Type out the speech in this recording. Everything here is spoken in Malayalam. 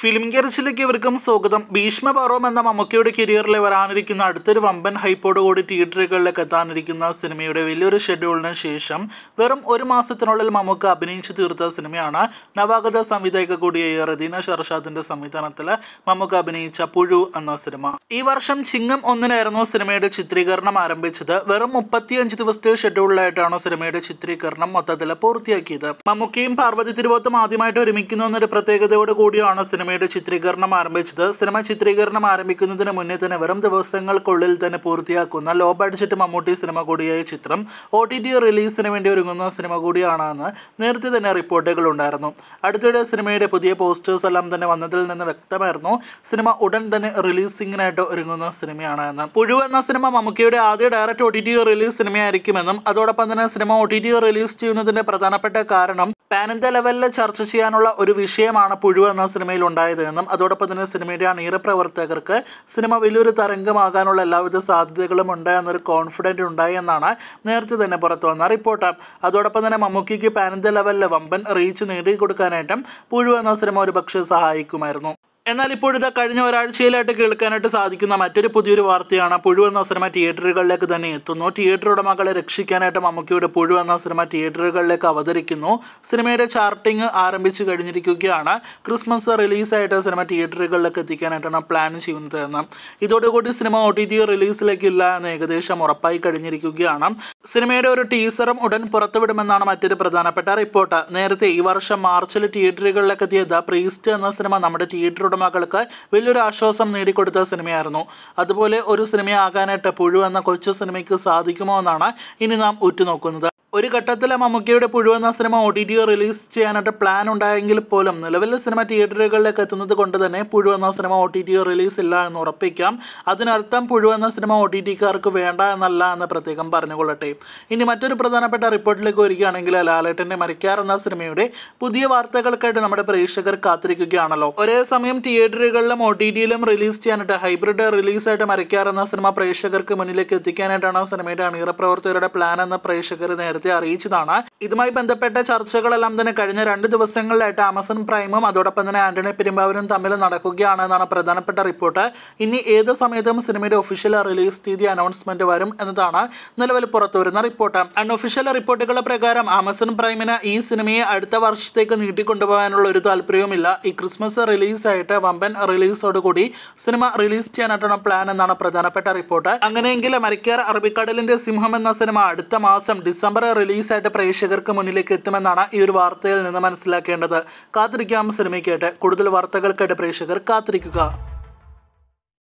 ഫിലിം ഗെറിച്ചിലേക്ക് ഇവർക്കും സ്വാഗതം ഭീഷ്മ പർവം എന്ന മമ്മൂക്കയുടെ കരിയറിൽ വരാനിരിക്കുന്ന അടുത്തൊരു വമ്പൻ ഹൈപ്പോട് കൂടി തിയേറ്ററുകളിലേക്ക് എത്താനിരിക്കുന്ന സിനിമയുടെ വലിയൊരു ഷെഡ്യൂളിന് ശേഷം വെറും ഒരു മാസത്തിനുള്ളിൽ മമ്മൂക്ക അഭിനയിച്ചു തീർത്ത സിനിമയാണ് നവാഗത സംവിധായക കൂടിയായ റദീന ഷർഷാദിന്റെ സംവിധാനത്തിൽ മമ്മൂക്ക അഭിനയിച്ച പുഴു എന്ന സിനിമ ഈ വർഷം ചിങ്ങം ഒന്നിനായിരുന്നു സിനിമയുടെ ചിത്രീകരണം ആരംഭിച്ചത് വെറും മുപ്പത്തിയഞ്ച് ദിവസത്തെ ഷെഡ്യൂളിലായിട്ടാണ് സിനിമയുടെ ചിത്രീകരണം മൊത്തത്തിൽ പൂർത്തിയാക്കിയത് മമ്മൂക്കയും പാർവതി തിരുവോത്തും ആദ്യമായിട്ട് ഒരുമിക്കുന്ന എന്നൊരു പ്രത്യേകതയോട് കൂടിയാണ് സിനിമ സിനിമയുടെ ചിത്രീകരണം ആരംഭിച്ചത് സിനിമ ചിത്രീകരണം ആരംഭിക്കുന്നതിന് മുന്നേ തന്നെ വെറും ദിവസങ്ങൾക്കുള്ളിൽ തന്നെ പൂർത്തിയാക്കുന്ന ലോ ബഡ്ജറ്റ് മമ്മൂട്ടി സിനിമ കൂടിയായ ചിത്രം ഒ ടി ടി റിലീസിന് വേണ്ടി ഒരുങ്ങുന്ന സിനിമ കൂടിയാണെന്ന് നേരത്തെ തന്നെ റിപ്പോർട്ടുകൾ ഉണ്ടായിരുന്നു അടുത്തിടെ സിനിമയുടെ പുതിയ പോസ്റ്റേഴ്സ് എല്ലാം തന്നെ വന്നതിൽ നിന്ന് വ്യക്തമായിരുന്നു സിനിമ ഉടൻ തന്നെ റിലീസിങ്ങിനായിട്ട് ഒരുങ്ങുന്ന സിനിമയാണ് എന്ന് പുഴു എന്ന സിനിമ മമ്മൂക്കിയുടെ ആദ്യ direct O T T release സിനിമയായിരിക്കുമെന്നും അതോടൊപ്പം തന്നെ സിനിമ ഒ ടി ടി റിലീസ് ചെയ്യുന്നതിൻ്റെ പ്രധാനപ്പെട്ട കാരണം പാനിൻ്റെ ലെവലിൽ ചർച്ച ചെയ്യാനുള്ള ഒരു വിഷയമാണ് പുഴു എന്ന സിനിമയിൽ ഉണ്ടായത് എന്നും അതോടൊപ്പം തന്നെ സിനിമയുടെ അണിയറ പ്രവർത്തകർക്ക് സിനിമ വലിയൊരു തരംഗമാകാനുള്ള എല്ലാവിധ സാധ്യതകളും ഉണ്ട് എന്നൊരു കോൺഫിഡൻറ്റ് ഉണ്ടായി എന്നാണ് നേരത്തെ തന്നെ പുറത്തു വന്ന റിപ്പോർട്ട് അതോടൊപ്പം തന്നെ മമ്മൂക്കിക്ക് പാനന്ത ലെവലിലെ വമ്പൻ റീച്ച് നേടിക്കൊടുക്കാനായിട്ടും പുഴു എന്ന സിനിമ ഒരുപക്ഷെ സഹായിക്കുമായിരുന്നു എന്നാൽ ഇപ്പോഴിതാ കഴിഞ്ഞ ഒരാഴ്ചയിലായിട്ട് കേൾക്കാനായിട്ട് സാധിക്കുന്ന മറ്റൊരു പുതിയൊരു വാർത്തയാണ് പുഴു എന്ന സിനിമ തിയേറ്ററുകളിലേക്ക് തന്നെ എത്തുന്നു തിയേറ്റർ ഉടമകളെ രക്ഷിക്കാനായിട്ട് മമ്മൂക്കിയുടെ പുഴു എന്ന സിനിമ തിയേറ്ററുകളിലേക്ക് അവതരിക്കുന്നു സിനിമയുടെ ചാർട്ടിംഗ് ആരംഭിച്ചു കഴിഞ്ഞിരിക്കുകയാണ് ക്രിസ്മസ് റിലീസായിട്ട് സിനിമ തിയേറ്ററുകളിലേക്ക് എത്തിക്കാനായിട്ടാണ് പ്ലാൻ ചെയ്യുന്നത് എന്ന് ഇതോടുകൂടി സിനിമ ഒ ടി ടി റിലീസിലേക്കില്ല എന്ന് ഏകദേശം ഉറപ്പായി കഴിഞ്ഞിരിക്കുകയാണ് സിനിമയുടെ ഒരു ടീസറും ഉടൻ പുറത്തുവിടുമെന്നാണ് മറ്റൊരു പ്രധാനപ്പെട്ട റിപ്പോർട്ട് നേരത്തെ ഈ വർഷം മാർച്ചിൽ തിയേറ്ററുകളിലേക്ക് എത്തിയത് പ്രീസ്റ്റ് എന്ന സിനിമ നമ്മുടെ തിയേറ്റർ ഉടമകൾക്ക് വലിയൊരു ആശ്വാസം നേടിക്കൊടുത്ത സിനിമയായിരുന്നു അതുപോലെ ഒരു സിനിമയാകാനായിട്ട് പുഴു എന്ന കൊച്ചു സിനിമയ്ക്ക് സാധിക്കുമോ എന്നാണ് ഇനി നാം ഉറ്റുനോക്കുന്നത് ഒരു ഘട്ടത്തിൽ മമ്മൂക്കയുടെ എന്ന സിനിമ ഒ ടി ടി റിലീസ് ചെയ്യാനായിട്ട് പ്ലാൻ ഉണ്ടായെങ്കിൽ പോലും നിലവിലെ സിനിമ തിയേറ്ററുകളിലേക്ക് എത്തുന്നത് കൊണ്ട് തന്നെ പുഴു എന്ന സിനിമ ഒ ടി ടി റിലീസ് ഇല്ല എന്ന് ഉറപ്പിക്കാം അതിനർത്ഥം പുഴു എന്ന സിനിമ ഒ ടി ടിക്കാർക്ക് വേണ്ട എന്നല്ല എന്ന് പ്രത്യേകം പറഞ്ഞുകൊള്ളട്ടെ ഇനി മറ്റൊരു പ്രധാനപ്പെട്ട റിപ്പോർട്ടിലേക്ക് വരികയാണെങ്കിൽ ലാലേട്ടൻ്റെ മരിക്കാർ എന്ന സിനിമയുടെ പുതിയ വാർത്തകൾക്കായിട്ട് നമ്മുടെ പ്രേക്ഷകർ കാത്തിരിക്കുകയാണല്ലോ ഒരേ സമയം തിയേറ്ററുകളിലും ഒ ടി ടിയിലും റിലീസ് ചെയ്യാനായിട്ട് ഹൈബ്രിഡ് റിലീസായിട്ട് മരയ്ക്കാർ എന്ന സിനിമ പ്രേക്ഷകർക്ക് മുന്നിലേക്ക് എത്തിക്കാനായിട്ടാണ് സിനിമയുടെ അണിയറ പ്രവർത്തകരുടെ പ്ലാൻ എന്ന് പ്രേക്ഷകർ നേരത്തെ അറിയിച്ചതാണ് ഇതുമായി ബന്ധപ്പെട്ട ചർച്ചകളെല്ലാം തന്നെ കഴിഞ്ഞ രണ്ട് ദിവസങ്ങളിലായിട്ട് ആമസോൺ പ്രൈമും അതോടൊപ്പം തന്നെ ആന്റണി പെരുമ്പാവൂരും തമ്മിൽ നടക്കുകയാണ് എന്നാണ് പ്രധാനപ്പെട്ട റിപ്പോർട്ട് ഇനി ഏത് സമയത്തും സിനിമയുടെ ഒഫീഷ്യൽ റിലീസ് തീയതി അനൗൺസ്മെന്റ് വരും എന്നതാണ് നിലവിൽ പുറത്തുവരുന്ന റിപ്പോർട്ട് അൺഒഫീഷ്യൽ റിപ്പോർട്ടുകൾ പ്രകാരം ആമസോൺ പ്രൈമിന് ഈ സിനിമയെ അടുത്ത വർഷത്തേക്ക് നീട്ടിക്കൊണ്ടുപോകാനുള്ള ഒരു താല്പര്യവുമില്ല ഈ ക്രിസ്മസ് റിലീസായിട്ട് വമ്പൻ വമ്പൻ റിലീസോടുകൂടി സിനിമ റിലീസ് ചെയ്യാനായിട്ടാണ് പ്ലാൻ എന്നാണ് പ്രധാനപ്പെട്ട റിപ്പോർട്ട് അങ്ങനെയെങ്കിൽ മരിക്കേർ അറബിക്കടലിന്റെ സിംഹം എന്ന സിനിമ അടുത്ത മാസം ഡിസംബർ റിലീസായിട്ട് പ്രേക്ഷകർക്ക് മുന്നിലേക്ക് എത്തുമെന്നാണ് ഈ ഒരു വാർത്തയിൽ നിന്ന് മനസ്സിലാക്കേണ്ടത് കാത്തിരിക്കാം സിനിമയ്ക്കായിട്ട് കൂടുതൽ വാർത്തകൾക്കായിട്ട് പ്രേക്ഷകർ കാത്തിരിക്കുക